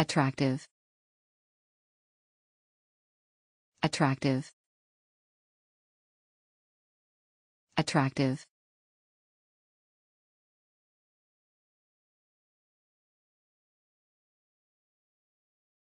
Attractive. Attractive. Attractive.